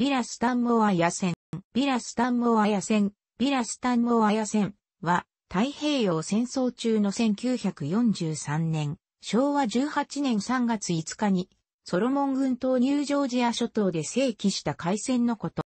ビラスタンモアヤ戦、ビラスタンモアヤ戦、ビラスタンモアヤ戦は、太平洋戦争中の1943年、昭和18年3月5日に、ソロモン群島ニュージョージア諸島で正規した海戦のこと。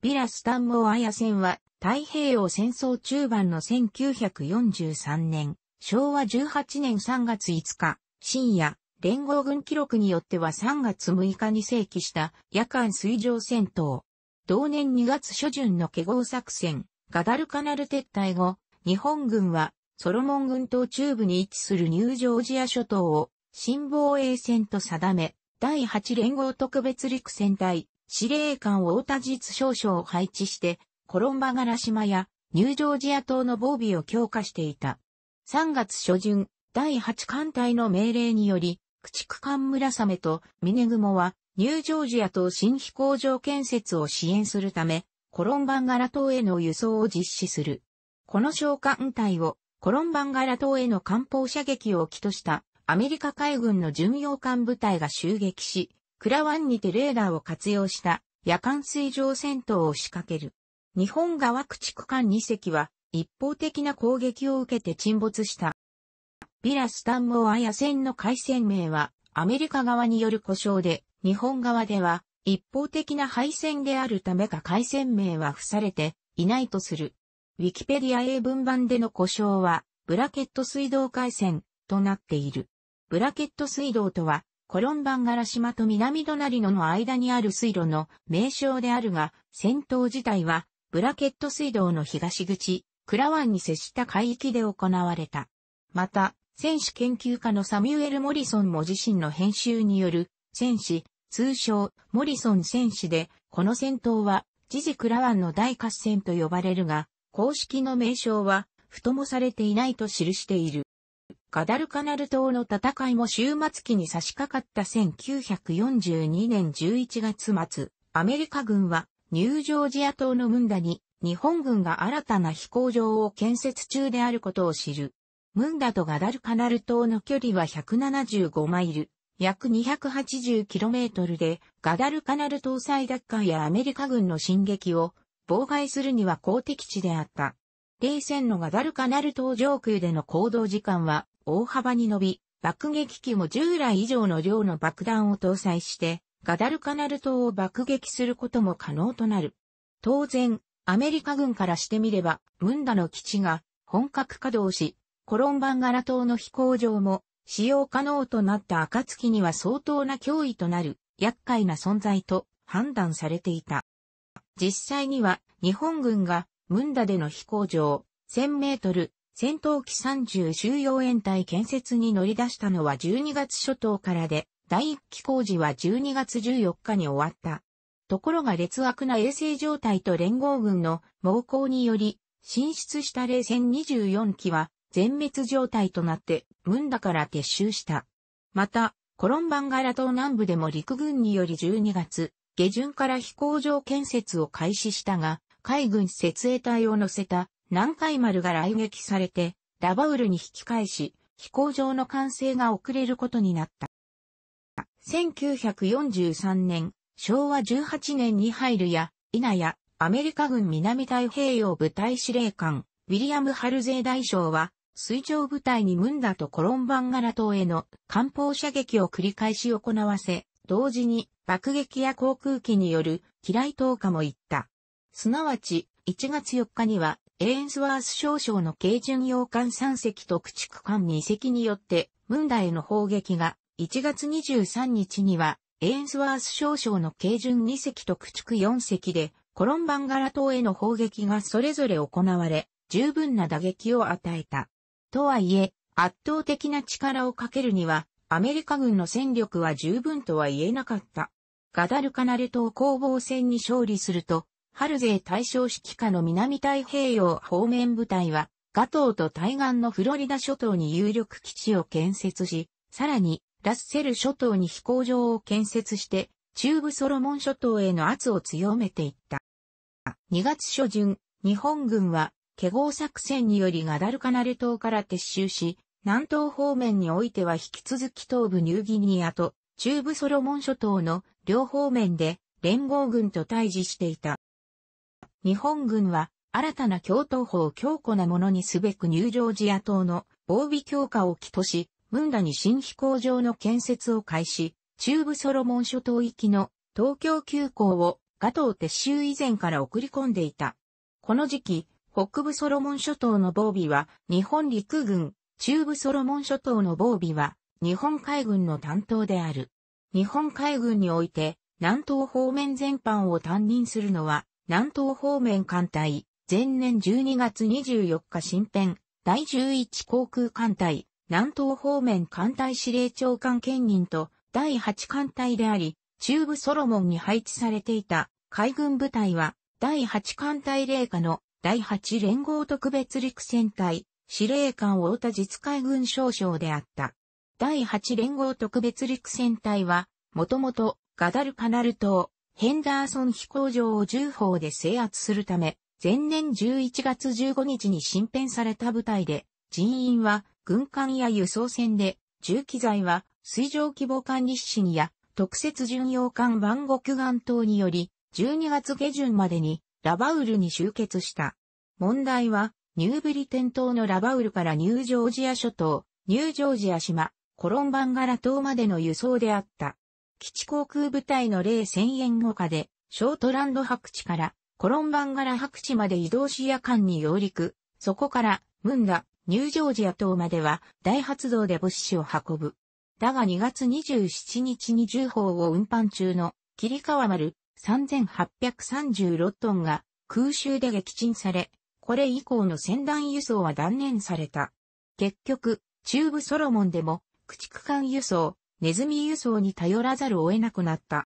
ビラスタンモアヤ戦は、太平洋戦争中盤の1943年、昭和18年3月5日、深夜、連合軍記録によっては3月6日に正規した夜間水上戦闘。同年2月初旬の華合作戦、ガダルカナル撤退後、日本軍はソロモン軍島中部に位置するニュージョージア諸島を新防衛戦と定め、第8連合特別陸戦隊司令官を太田実少将を配置して、コロンバガラ島やニュージョージア島の防備を強化していた。3月初旬、第8艦隊の命令により、駆逐艦村雨とミネグモは、ニュージョージア島新飛行場建設を支援するため、コロンバンガラ島への輸送を実施する。この召喚隊をコロンバンガラ島への艦砲射撃を起としたアメリカ海軍の巡洋艦部隊が襲撃し、クラワンにてレーダーを活用した夜間水上戦闘を仕掛ける。日本側駆逐艦2隻は一方的な攻撃を受けて沈没した。ビラスタンモアや線の回線名は、アメリカ側による故障で、日本側では、一方的な敗戦であるためか回線名は付されていないとする。ウィキペディア英文版での故障は、ブラケット水道回線となっている。ブラケット水道とは、コロンバンガラ島と南隣野の間にある水路の名称であるが、戦闘自体は、ブラケット水道の東口、クラワンに接した海域で行われた。また、戦士研究家のサミュエル・モリソンも自身の編集による、戦士、通称、モリソン戦士で、この戦闘は、ジジクラワンの大合戦と呼ばれるが、公式の名称は、太もされていないと記している。ガダルカナル島の戦いも終末期に差し掛かった1942年11月末、アメリカ軍は、ニュージョージア島のムンダに、日本軍が新たな飛行場を建設中であることを知る。ムンダとガダルカナル島の距離は175マイル、約2 8 0トルで、ガダルカナル島最奪還やアメリカ軍の進撃を妨害するには好敵地であった。冷戦のガダルカナル島上空での行動時間は大幅に伸び、爆撃機も従来以上の量の爆弾を搭載して、ガダルカナル島を爆撃することも可能となる。当然、アメリカ軍からしてみれば、ムンダの基地が本格稼働し、コロンバンガラ島の飛行場も使用可能となった暁には相当な脅威となる厄介な存在と判断されていた。実際には日本軍がムンダでの飛行場1000メートル戦闘機30収容円隊建設に乗り出したのは12月初頭からで第1期工事は12月14日に終わった。ところが劣悪な衛生状態と連合軍の猛攻により、進出した冷戦24機は全滅状態となってムンダから撤収した。また、コロンバンガラ島南部でも陸軍により12月、下旬から飛行場建設を開始したが、海軍設営隊を乗せた南海丸が来撃されて、ラバウルに引き返し、飛行場の完成が遅れることになった。1943年、昭和18年に入るや、稲や、アメリカ軍南太平洋部隊司令官、ウィリアム・ハルゼー大将は、水上部隊にムンダとコロンバンガラ島への艦砲射撃を繰り返し行わせ、同時に爆撃や航空機による機雷投下も行った。すなわち、1月4日には、エーンスワース少将の軽巡洋艦3隻と駆逐艦2隻によって、ムンダへの砲撃が、1月23日には、エーンスワース少将の軽巡2隻と駆逐4隻で、コロンバンガラ島への砲撃がそれぞれ行われ、十分な打撃を与えた。とはいえ、圧倒的な力をかけるには、アメリカ軍の戦力は十分とは言えなかった。ガダルカナル島攻防戦に勝利すると、ハルゼー大将指揮下の南太平洋方面部隊は、ガトーと対岸のフロリダ諸島に有力基地を建設し、さらに、ラッセル諸島に飛行場を建設して、中部ソロモン諸島への圧を強めていった。2月初旬、日本軍は華合作戦によりガダルカナル島から撤収し、南東方面においては引き続き東部ニューギニアと中部ソロモン諸島の両方面で連合軍と対峙していた。日本軍は新たな共闘法を強固なものにすべくニュージョージア島の防備強化を起とし、ムンダに新飛行場の建設を開始、中部ソロモン諸島行きの東京急行をガトー撤収以前から送り込んでいた。この時期、北部ソロモン諸島の防備は日本陸軍、中部ソロモン諸島の防備は日本海軍の担当である。日本海軍において南東方面全般を担任するのは南東方面艦隊、前年12月24日新編、第11航空艦隊、南東方面艦隊司令長官兼任と第8艦隊であり、中部ソロモンに配置されていた海軍部隊は第8艦隊霊下の第8連合特別陸戦隊、司令官大田実海軍少将であった。第8連合特別陸戦隊は、もともとガダルカナル島、ヘンダーソン飛行場を重砲で制圧するため、前年11月15日に新編された部隊で、人員は軍艦や輸送船で、重機材は水上規模管理士や特設巡洋艦万国岸等により、12月下旬までにラバウルに集結した。問題は、ニューブリテン島のラバウルからニュージョージア諸島、ニュージョージア島、コロンバンガラ島までの輸送であった。基地航空部隊の例1000円後下で、ショートランド白地からコロンバンガラ白地まで移動し夜間に揚陸、そこからムンダ、ニュージョージア島までは大発動で物資を運ぶ。だが2月27日に重砲を運搬中の霧川丸、3836トンが空襲で撃沈され、これ以降の船団輸送は断念された。結局、中部ソロモンでも駆逐艦輸送、ネズミ輸送に頼らざるを得なくなった。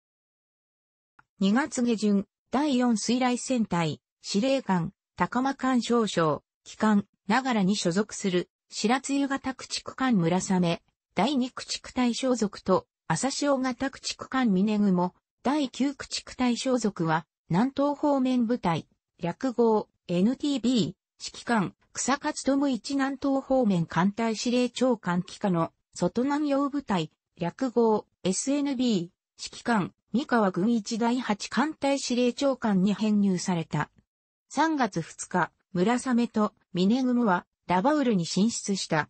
2月下旬、第4水雷戦隊、司令官、高間艦少将、機関、ながらに所属する、白露型駆逐艦村雨、第2駆逐隊所属と、朝潮型駆逐艦峰雲、第9駆逐隊所属は、南東方面部隊、略号、NTB、指揮官、草勝智一南東方面艦隊司令長官機下の、外南洋部隊、略号、SNB、指揮官、三河軍一第八艦隊司令長官に編入された。3月2日、村雨と峰雲はラバウルに進出した。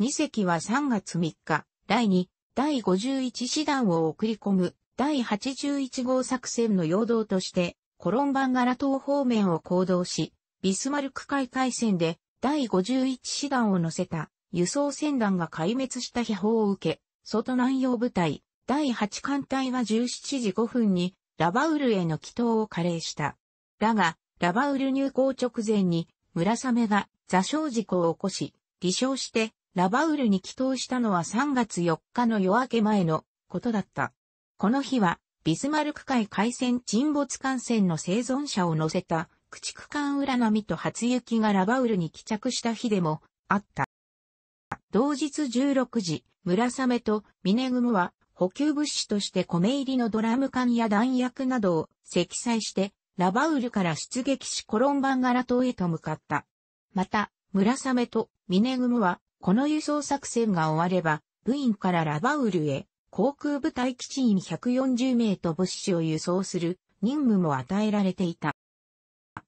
2隻は3月3日、第2、第51師団を送り込む第81号作戦の陽動として、コロンバンガラ島方面を行動し、ビスマルク海海戦で第51師団を乗せた輸送船団が壊滅した批報を受け、外南洋部隊第8艦隊は17時5分にラバウルへの祈祷を加齢した。だが、ラバウル入港直前に村雨が座礁事故を起こし、離礁してラバウルに祈祷したのは3月4日の夜明け前のことだった。この日は、ビスマルク海海戦沈没艦船の生存者を乗せた、駆逐艦浦波と初雪がラバウルに帰着した日でも、あった。同日16時、村雨と峰雲は補給物資として米入りのドラム缶や弾薬などを積載して、ラバウルから出撃しコロンバンガラ島へと向かった。また、村雨と峰雲は、この輸送作戦が終われば、部員からラバウルへ航空部隊基地員140名と物資を輸送する任務も与えられていた。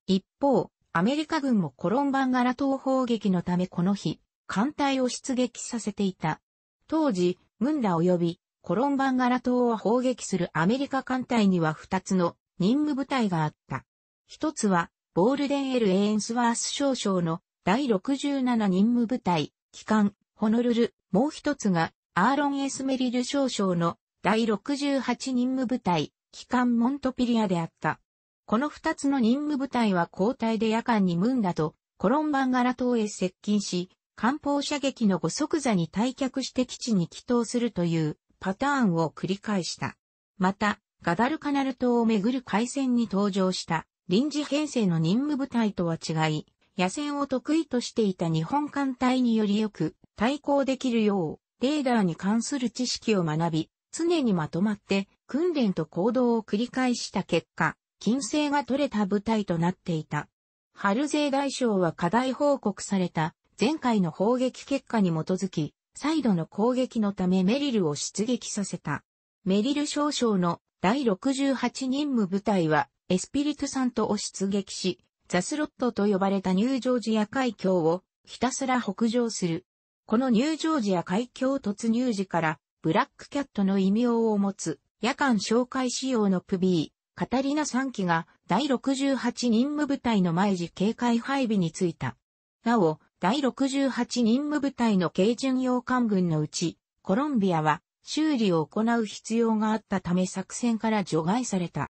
一方、アメリカ軍もコロンバンガラ島砲撃のためこの日、艦隊を出撃させていた。当時、軍ら及びコロンバンガラ島を砲撃するアメリカ艦隊には2つの任務部隊があった。一つは、ボールデン・エル・エーンスワース少将の第67任務部隊、機関、ホノルル、もう一つが、アーロン・エスメリル少将の第68任務部隊、機関モントピリアであった。この二つの任務部隊は交代で夜間にムンダとコロンバンガラ島へ接近し、艦砲射撃の後即座に退却して基地に帰投するというパターンを繰り返した。また、ガダルカナル島をめぐる海戦に登場した臨時編成の任務部隊とは違い、野戦を得意としていた日本艦隊によりよく対抗できるよう、レーダーに関する知識を学び、常にまとまって訓練と行動を繰り返した結果、金星が取れた部隊となっていた。春税大将は課題報告された前回の砲撃結果に基づき、再度の攻撃のためメリルを出撃させた。メリル少将の第68任務部隊はエスピリトサントを出撃し、ザスロットと呼ばれたニュージョージア海峡をひたすら北上する。このニュージョージア海峡突入時から、ブラックキャットの異名を持つ、夜間紹介仕様のプビー、カタリナ3機が第68任務部隊の毎時警戒配備についた。なお、第68任務部隊の軽巡洋艦軍のうち、コロンビアは修理を行う必要があったため作戦から除外された。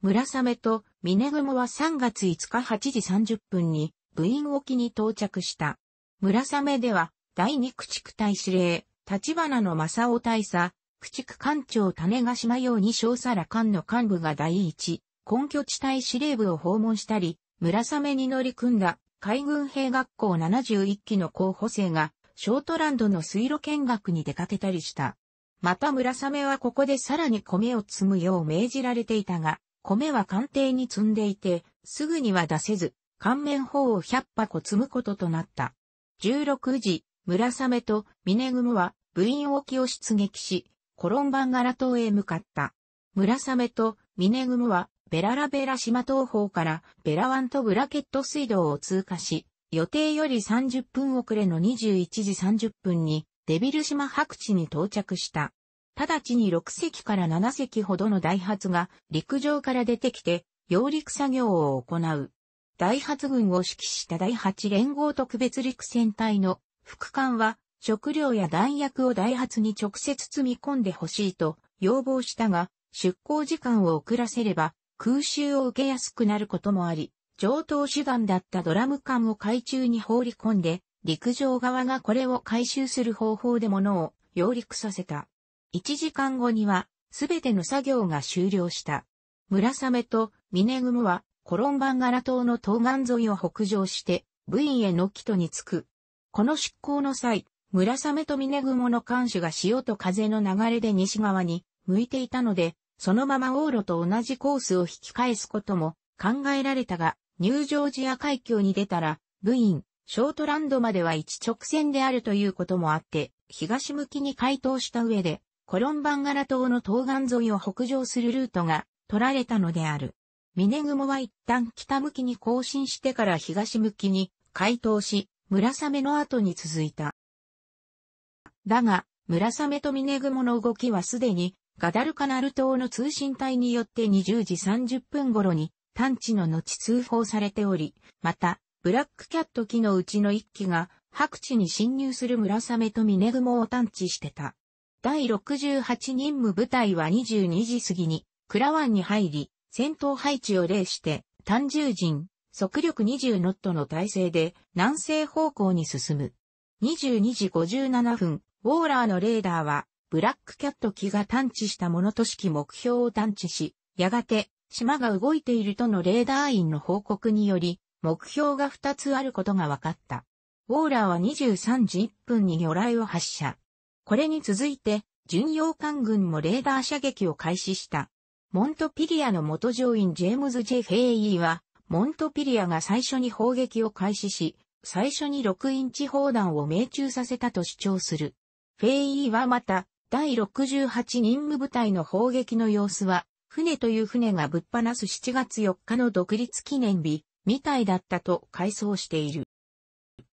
村雨と峰雲は3月5日8時30分に部員沖に到着した。村雨では、第二駆逐隊司令、立花の正雄大佐、駆逐艦長種ヶ島用に小皿艦の幹部が第一、根拠地帯司令部を訪問したり、村雨に乗り組んだ海軍兵学校71期の候補生が、ショートランドの水路見学に出かけたりした。また村雨はここでさらに米を積むよう命じられていたが、米は官邸に積んでいて、すぐには出せず、乾面砲を100箱積むこととなった。16時、村雨と峰雲は部員沖を出撃し、コロンバンガラ島へ向かった。村雨と峰雲はベララベラ島東方からベラワンとブラケット水道を通過し、予定より30分遅れの21時30分にデビル島白地に到着した。直ちに6隻から7隻ほどの大発が陸上から出てきて、揚陸作業を行う。大発軍を指揮した第8連合特別陸戦隊の副官は食料や弾薬を大発に直接積み込んでほしいと要望したが、出港時間を遅らせれば空襲を受けやすくなることもあり、上等手段だったドラム缶を海中に放り込んで、陸上側がこれを回収する方法で物を揚陸させた。1時間後には、すべての作業が終了した。村雨と峰雲はコロンバンガラ島の東岸沿いを北上して、ブインへの帰途に着く。この出港の際、村雨と峰雲の艦首が潮と風の流れで西側に向いていたので、そのまま往路と同じコースを引き返すことも考えられたが、ニュージョージア海峡に出たら、ブイン、ショートランドまでは一直線であるということもあって、東向きに回答した上で、コロンバンガラ島の東岸沿いを北上するルートが取られたのである。峰雲は一旦北向きに更新してから東向きに回答し、村雨の後に続いた。だが、村雨と峰雲の動きはすでに、ガダルカナル島の通信隊によって20時30分頃に、探知の後通報されており、また、ブラックキャット機のうちの一機が、白地に侵入する村雨と峰雲を探知してた。第68任務部隊は22時過ぎに、クラワンに入り、戦闘配置を例して、単重陣、速力20ノットの体制で南西方向に進む。22時57分、ウォーラーのレーダーは、ブラックキャット機が探知したものと式目標を探知し、やがて、島が動いているとのレーダー員の報告により、目標が2つあることが分かった。ウォーラーは23時1分に魚雷を発射。これに続いて、巡洋艦軍もレーダー射撃を開始した。モントピリアの元上院ジェームズ・ジェ・フェイーは、モントピリアが最初に砲撃を開始し、最初に6インチ砲弾を命中させたと主張する。フェイーはまた、第68任務部隊の砲撃の様子は、船という船がぶっ放す7月4日の独立記念日、みたいだったと回想している。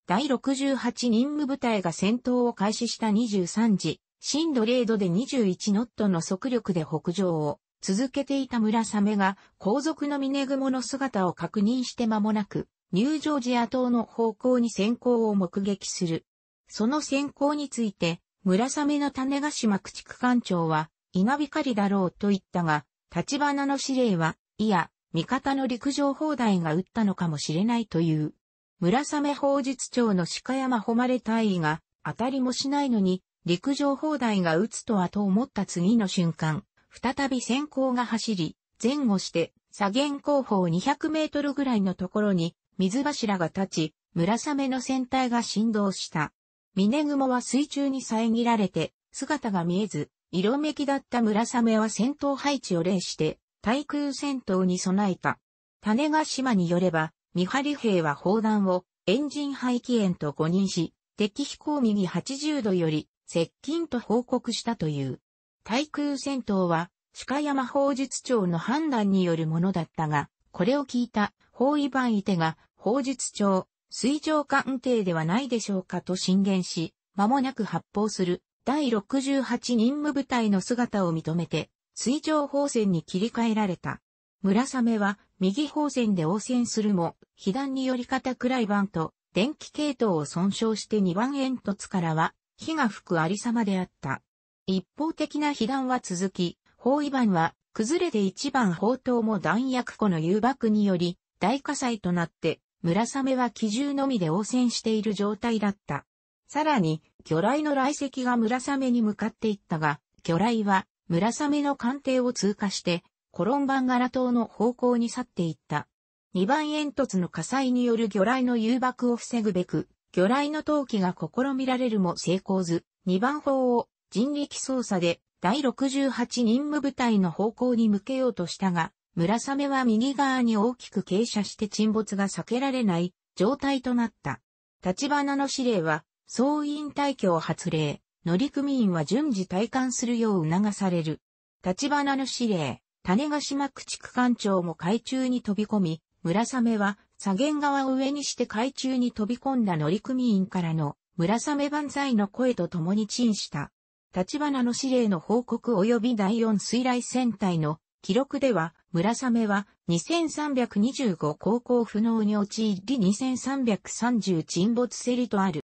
第68任務部隊が戦闘を開始した23時、震度0度で21ノットの速力で北上を続けていた村雨が後続の峰雲の姿を確認して間もなく、ニュージョージア島の方向に先行を目撃する。その先行について、村雨の種ヶ島駆逐艦長は、稲光だろうと言ったが、立花の司令は、いや、味方の陸上砲台が撃ったのかもしれないという。村雨法術長の鹿山誉大尉が、当たりもしないのに、陸上砲台が撃つとはと思った次の瞬間、再び先行が走り、前後して、左舷後方200メートルぐらいのところに、水柱が立ち、村雨の船体が振動した。峰雲は水中に遮られて、姿が見えず、色めきだった村雨は戦闘配置を例して、対空戦闘に備えた。種ヶ島によれば、見張り兵は砲弾をエンジン排気炎と誤認し、敵飛行右80度より接近と報告したという。対空戦闘は、鹿山法術長の判断によるものだったが、これを聞いた法医番伊手が法術長、水上艦艇ではないでしょうかと進言し、間もなく発砲する第68任務部隊の姿を認めて、水上砲船に切り替えられた。村雨は右砲船で応戦するも、被弾により肩暗い番と電気系統を損傷して2番煙突からは火が吹くありさまであった。一方的な被弾は続き、包囲盤は崩れて一番砲塔も弾薬庫の誘爆により大火災となって、村雨は機銃のみで応戦している状態だった。さらに、魚雷の雷石が村雨に向かっていったが、魚雷は村雨の艦艇を通過して、コロンバンガラ島の方向に去っていった。二番煙突の火災による魚雷の誘爆を防ぐべく、魚雷の投機が試みられるも成功ず、二番砲を人力操作で第68任務部隊の方向に向けようとしたが、村雨は右側に大きく傾斜して沈没が避けられない状態となった。立花の指令は、総員退去を発令、乗組員は順次退官するよう促される。立花の指令、種ヶ島駆逐艦長も海中に飛び込み、村雨は左舷側を上にして海中に飛び込んだ乗組員からの村雨万歳の声と共に陳した。立花の指令の報告及び第四水雷戦隊の記録では、村雨は2325航行不能に陥り2330沈没せりとある。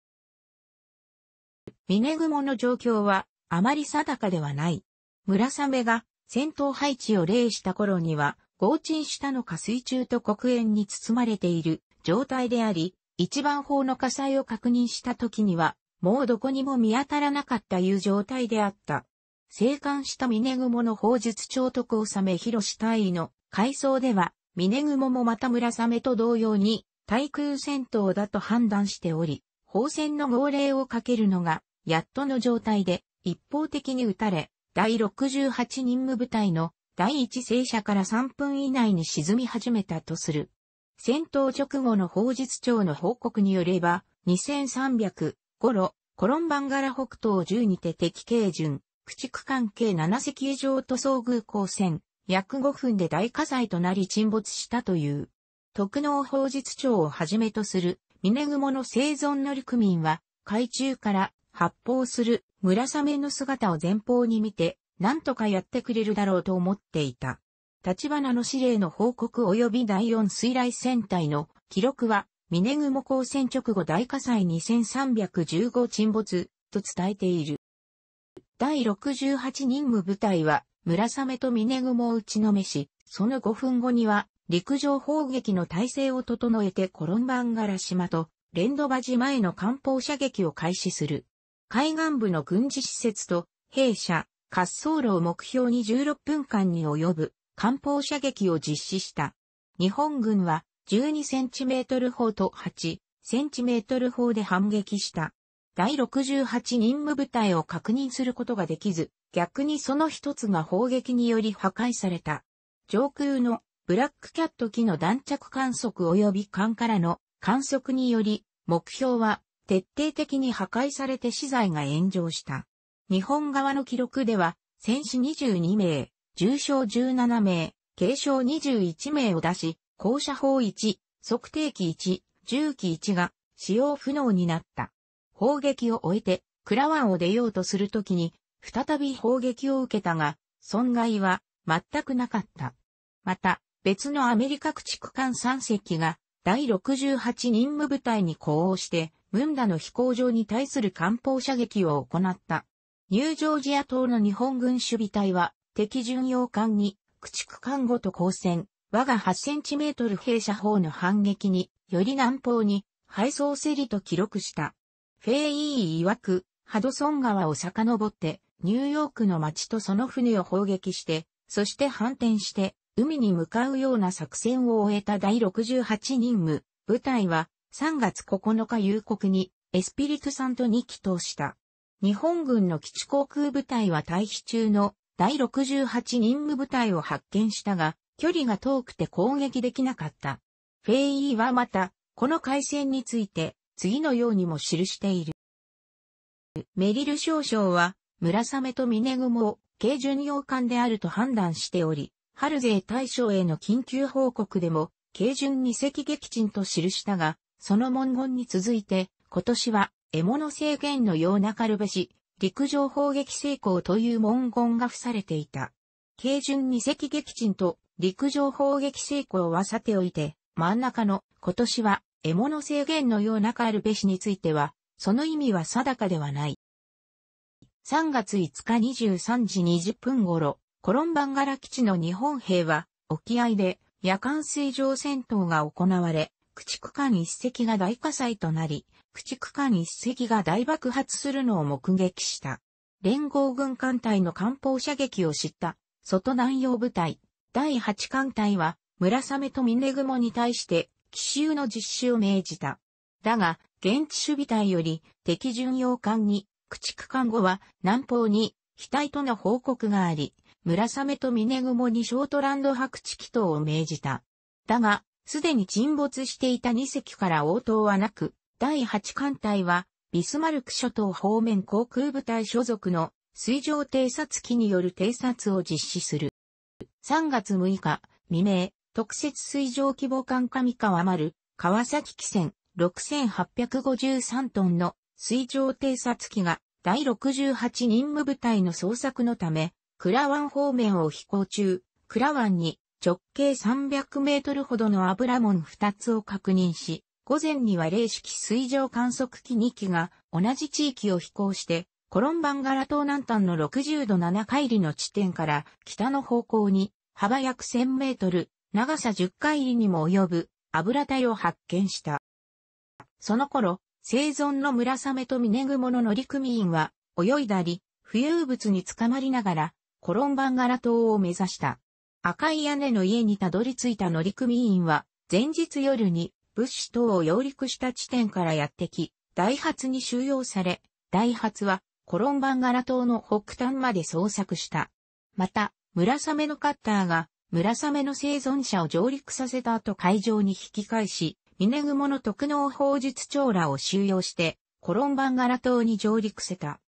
峰雲の状況はあまり定かではない。村雨が戦闘配置を例した頃には、合沈したのか水中と黒煙に包まれている状態であり、一番砲の火災を確認した時には、もうどこにも見当たらなかったいう状態であった。生還した峰雲の砲術長徳納め広志大尉の回想では、峰雲もまた村雨と同様に、対空戦闘だと判断しており、砲戦の号令をかけるのが、やっとの状態で、一方的に撃たれ、第68任務部隊の第一戦車から3分以内に沈み始めたとする。戦闘直後の砲術長の報告によれば、2300、頃、コロンバン柄北東10にて敵軽順、駆逐艦系7隻以上と装遇交戦、約5分で大火災となり沈没したという。特能法実庁をはじめとする、峰雲の生存乗組員は、海中から発砲する村雨の姿を前方に見て、何とかやってくれるだろうと思っていた。立花の司令の報告及び第4水雷戦隊の記録は峰雲交戦直後大火災2315沈没と伝えている。第68任務部隊は村雨と峰雲を打ちのめし、その5分後には陸上砲撃の体制を整えてコロンバンガラ島とレンドバ島への艦砲射撃を開始する。海岸部の軍事施設と兵舎、滑走路を目標に16分間に及ぶ艦砲射撃を実施した。日本軍は 12cm 砲と 8cm 砲で反撃した。第68任務部隊を確認することができず、逆にその一つが砲撃により破壊された。上空のブラックキャット機の弾着観測及び艦からの観測により、目標は徹底的に破壊されて資材が炎上した。日本側の記録では、戦死22名、重傷17名、軽傷21名を出し、降車砲1、測定器1、重機1が使用不能になった。砲撃を終えて、クラワンを出ようとするときに、再び砲撃を受けたが、損害は全くなかった。また、別のアメリカ駆逐艦3隻が、第68任務部隊に呼応して、ムンダの飛行場に対する艦砲射撃を行った。ニュージョージア島の日本軍守備隊は、敵巡洋艦に、駆逐艦ごと交戦、我が8センチメートル兵射砲の反撃に、より南方に、敗走せりと記録した。フェイイー曰く、ハドソン川を遡って、ニューヨークの町とその船を砲撃して、そして反転して、海に向かうような作戦を終えた第68任務、部隊は、3月9日夕刻に、エスピリトさんとに帰投した。日本軍の基地航空部隊は退避中の第68任務部隊を発見したが、距離が遠くて攻撃できなかった。フェイイーはまた、この回線について、次のようにも記している。メリル少将は、村雨と峰雲を、軽巡洋艦であると判断しており、春勢大将への緊急報告でも、軽巡二隻撃沈と記したが、その文言に続いて、今年は、獲物制限のようなカルベし、陸上砲撃成功という文言が付されていた。軽巡二隻撃沈と陸上砲撃成功はさておいて、真ん中の今年は獲物制限のようなかあるべしについては、その意味は定かではない。3月5日23時20分頃、コロンバンガラ基地の日本兵は、沖合で夜間水上戦闘が行われ、駆逐艦一隻が大火災となり、駆逐艦一隻が大爆発するのを目撃した。連合軍艦隊の艦砲射撃を知った、外南洋部隊、第8艦隊は、村雨と峰雲に対して、奇襲の実施を命じた。だが、現地守備隊より敵巡洋艦に駆逐艦後は南方に非対との報告があり、村雨と峰雲にショートランド白地祈祷を命じた。だが、すでに沈没していた2隻から応答はなく、第8艦隊は、ビスマルク諸島方面航空部隊所属の水上偵察機による偵察を実施する。3月6日、未明、特設水上規模艦上川丸、川崎汽船、6853トンの水上偵察機が第68任務部隊の捜索のため、クラワン方面を飛行中、クラワンに直径300メートルほどの油門2つを確認し、午前には零式水上観測機2機が同じ地域を飛行してコロンバンガラ島南端の60度7海里の地点から北の方向に幅約1000メートル、長さ10海里にも及ぶ油体を発見した。その頃、生存の村雨と峰雲の乗組員は泳いだり、浮遊物に捕まりながらコロンバンガラ島を目指した。赤い屋根の家にたどり着いた乗組員は前日夜に物資等を揚陸した地点からやってき、ダイハツに収容され、ダイハツはコロンバンガラ島の北端まで捜索した。また、村雨のカッターが、村雨の生存者を上陸させた後海上に引き返し、峰雲の特納法術長らを収容して、コロンバンガラ島に上陸せた。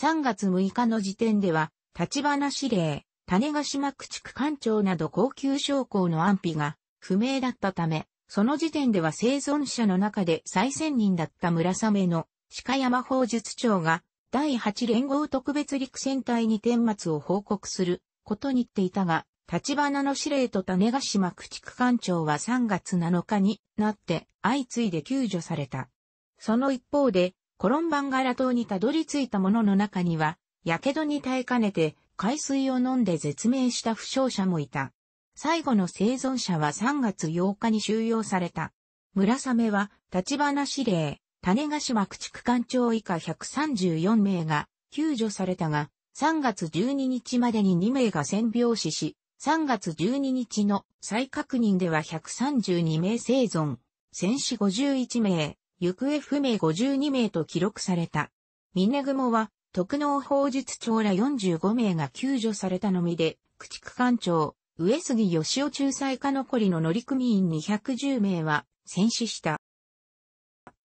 3月6日の時点では、立花司令、種ヶ島駆逐艦長など高級将校の安否が不明だったため、その時点では生存者の中で最先人だった村雨の鹿山法術長が第8連合特別陸戦隊に天末を報告することにっていたが、立花の司令と種ヶ島駆逐艦長は3月7日になって相次いで救助された。その一方で、コロンバンガラ島にたどり着いた者の中には、火傷に耐えかねて海水を飲んで絶命した負傷者もいた。最後の生存者は3月8日に収容された。村雨は、立花司令、種ヶ島駆逐艦長以下134名が救助されたが、3月12日までに2名が戦病死し、3月12日の再確認では132名生存、戦死51名、行方不明52名と記録された。峰雲は、特納法術長ら45名が救助されたのみで、駆逐艦長、上杉義雄仲裁課残りの乗組員210名は戦死した。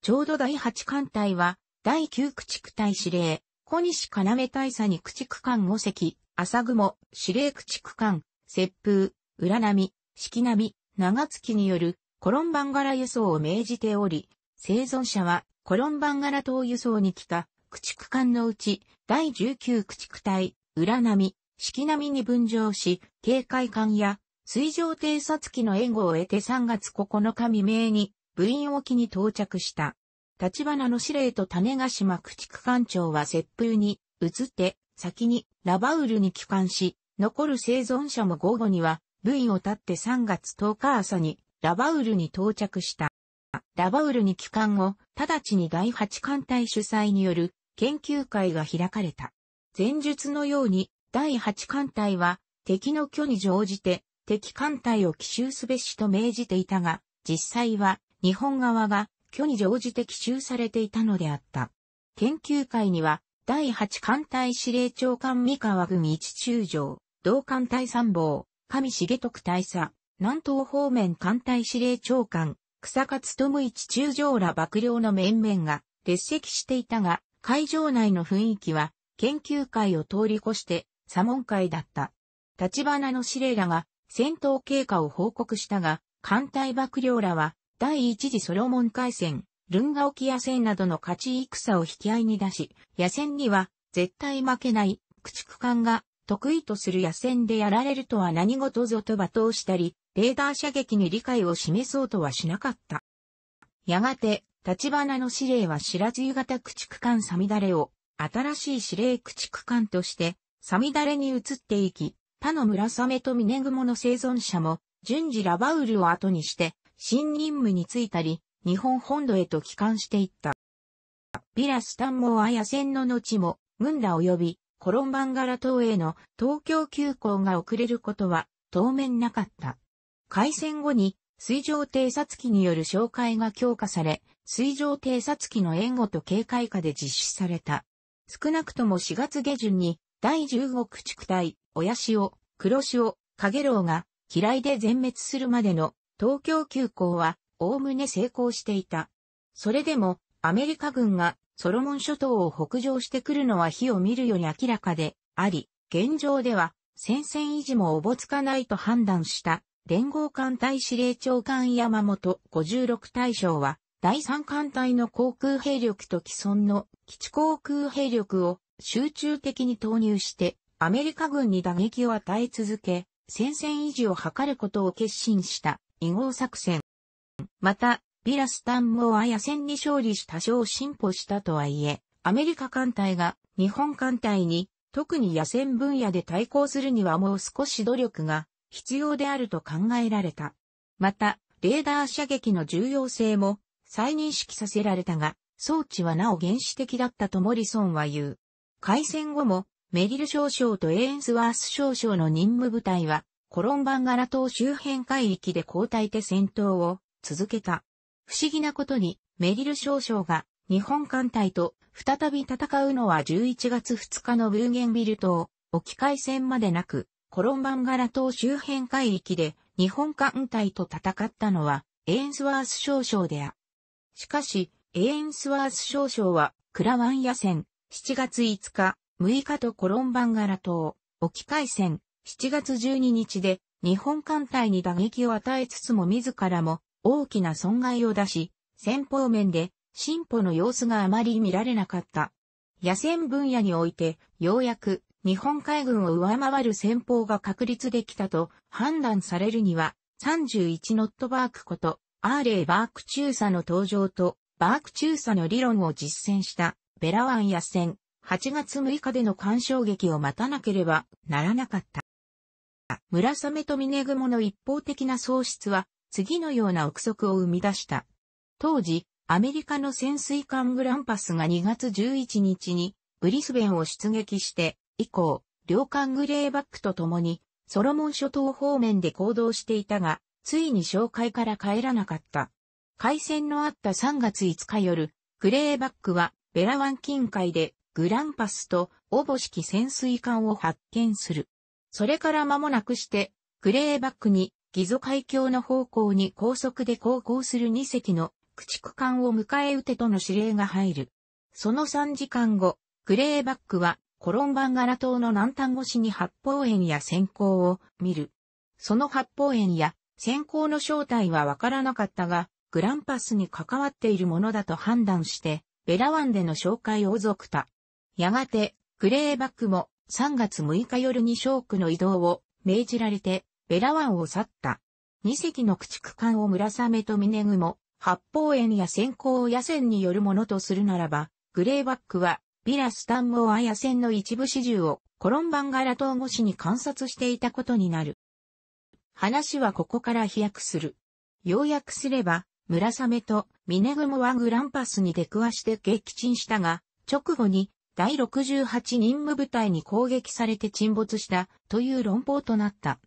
ちょうど第8艦隊は、第9駆逐隊司令、小西要大佐に駆逐艦5隻、朝雲、司令駆逐艦、雪風、浦波、四季波、長月によるコロンバン柄輸送を命じており、生存者はコロンバン柄等輸送に来た駆逐艦のうち第19駆逐隊、浦波、四季波に分譲し、警戒艦や水上偵察機の援護を得て3月9日未明に部員沖に到着した。立花の司令と種ヶ島駆逐艦長は接風に移って、先にラバウルに帰還し、残る生存者も午後には、部員を立って3月10日朝にラバウルに到着した。ラバウルに帰還後、直ちに第8艦隊主催による研究会が開かれた。前述のように、第8艦隊は敵の虚に乗じて敵艦隊を奇襲すべしと命じていたが、実際は日本側が虚に常時的襲されていたのであった。研究会には、第8艦隊司令長官三河組一中将、同艦隊参謀、上重徳大佐、南東方面艦隊司令長官、草勝智一中将ら幕僚の面々が列席していたが、会場内の雰囲気は研究会を通り越して左門会だった。立花の司令らが戦闘経過を報告したが、艦隊幕僚らは第一次ソロモン海戦、ルンガ沖野戦などの勝ち戦を引き合いに出し、野戦には絶対負けない駆逐艦が得意とする野戦でやられるとは何事ぞと罵倒したり、レーダー射撃に理解を示そうとはしなかった。やがて、立花の司令は白湯型駆逐艦サミダレを、新しい司令駆逐艦として、サミダレに移っていき、他の村雨と峰雲の生存者も、順次ラバウルを後にして、新任務に就いたり、日本本土へと帰還していった。ビラスタンモア綾戦の後も、ムンラ及びコロンバンガラ島への東京急行が遅れることは当面なかった。開戦後に水上偵察機による紹介が強化され、水上偵察機の援護と警戒下で実施された。少なくとも4月下旬に第15駆逐隊、親潮、黒潮、影楼が嫌いで全滅するまでの東京急行は、おおむね成功していた。それでも、アメリカ軍がソロモン諸島を北上してくるのは火を見るより明らかであり、現状では戦線維持もおぼつかないと判断した連合艦隊司令長官山本56大将は、第三艦隊の航空兵力と既存の基地航空兵力を集中的に投入して、アメリカ軍に打撃を与え続け、戦線維持を図ることを決心した。移号作戦。また、ビラスタンモアや戦に勝利し多少進歩したとはいえ、アメリカ艦隊が日本艦隊に特に野戦分野で対抗するにはもう少し努力が必要であると考えられた。また、レーダー射撃の重要性も再認識させられたが、装置はなお原始的だったとモリソンは言う。開戦後もメリル少将とエーンスワース少将の任務部隊はコロンバンガラ島周辺海域で交代で戦闘を続けた。不思議なことに、メリル少将が日本艦隊と再び戦うのは11月2日のブーゲンビル島、沖海戦までなく、コロンバンガラ島周辺海域で日本艦隊と戦ったのはエーンスワース少将であ。しかし、エーンスワース少将はクラワン野戦7月5日、6日とコロンバンガラ島、沖海戦7月12日で日本艦隊に打撃を与えつつも自らも大きな損害を出し、戦方面で進歩の様子があまり見られなかった。野戦分野において、ようやく日本海軍を上回る戦法が確立できたと判断されるには、31ノットバークこと、アーレイバーク中佐の登場と、バーク中佐の理論を実践したベラワン野戦、8月6日での干渉劇を待たなければならなかった。村雨と峰雲の一方的な喪失は、次のような憶測を生み出した。当時、アメリカの潜水艦グランパスが2月11日に、ブリスベンを出撃して、以降、両艦グレーバックと共に、ソロモン諸島方面で行動していたが、ついに紹介から帰らなかった。海戦のあった3月5日夜、グレーバックは、ベラワン近海で、グランパスと、おぼしき潜水艦を発見する。それから間もなくして、グレーバックに、ギゾ海峡の方向に高速で航行する2隻の駆逐艦を迎え撃てとの指令が入る。その3時間後、グレーバックはコロンバンガラ島の南端越しに八方園や閃光を見る。その八方園や閃光の正体はわからなかったが、グランパスに関わっているものだと判断して、ベラ湾での紹介を続た。やがて、グレーバックも3月6日夜にショークの移動を命じられて、ベラ湾を去った。2隻の駆逐艦を村雨と峰雲、八方園や先行を野戦によるものとするならば、グレーバックは、ビラスタンモア野戦の一部始終を、コロンバンガラ島越しに観察していたことになる。話はここから飛躍する。ようやくすれば、村雨と峰雲はグランパスに出くわして撃沈したが、直後に第68任務部隊に攻撃されて沈没したという論法となった。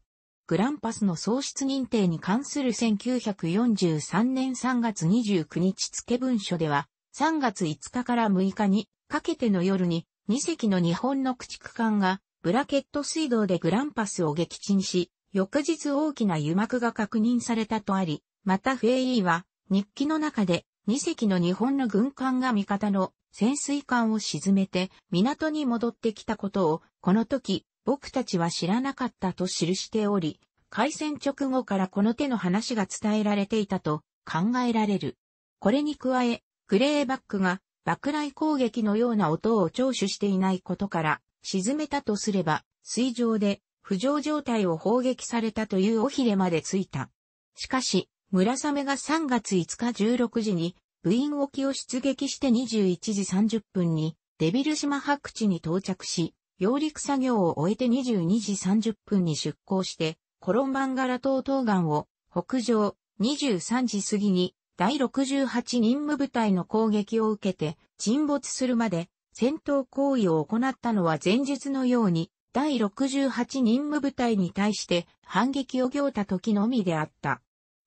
グランパスの喪失認定に関する1943年3月29日付文書では、3月5日から6日にかけての夜に2隻の日本の駆逐艦がブラケット水道でグランパスを撃沈し、翌日大きな油膜が確認されたとあり、またフェイーは日記の中で2隻の日本の軍艦が味方の潜水艦を沈めて港に戻ってきたことを、この時、僕たちは知らなかったと記しており、海戦直後からこの手の話が伝えられていたと考えられる。これに加え、クレーバックが爆雷攻撃のような音を聴取していないことから、沈めたとすれば、水上で浮上状態を砲撃されたという尾ひれまでついた。しかし、村雨が3月5日16時に部員沖を出撃して21時30分に、デビル島白地に到着し、揚陸作業を終えて22時30分に出港して、コロンバンガラ島東岸を北上、23時過ぎに第68任務部隊の攻撃を受けて沈没するまで戦闘行為を行ったのは前述のように第68任務部隊に対して反撃を行った時のみであった。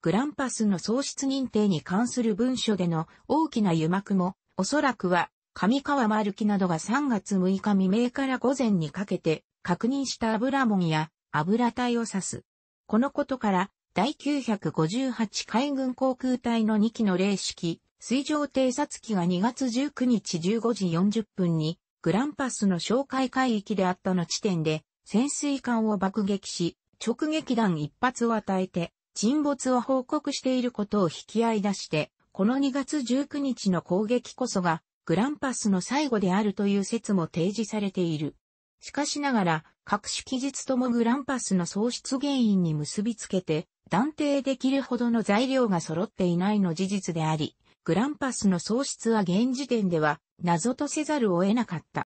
グランパスの喪失認定に関する文書での大きな油膜も、おそらくは、上川丸木などが3月6日未明から午前にかけて確認した油門や油体を指す。このことから、第958海軍航空隊の2機の霊式、水上偵察機が2月19日15時40分に、グランパスの哨戒海域であったの地点で、潜水艦を爆撃し、直撃弾一発を与えて、沈没を報告していることを引き合い出して、この2月19日の攻撃こそが、グランパスの最後であるという説も提示されている。しかしながら、各種記述ともグランパスの喪失原因に結びつけて、断定できるほどの材料が揃っていないの事実であり、グランパスの喪失は現時点では謎とせざるを得なかった。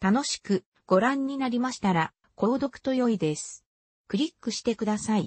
楽しくご覧になりましたら、購読と良いです。クリックしてください。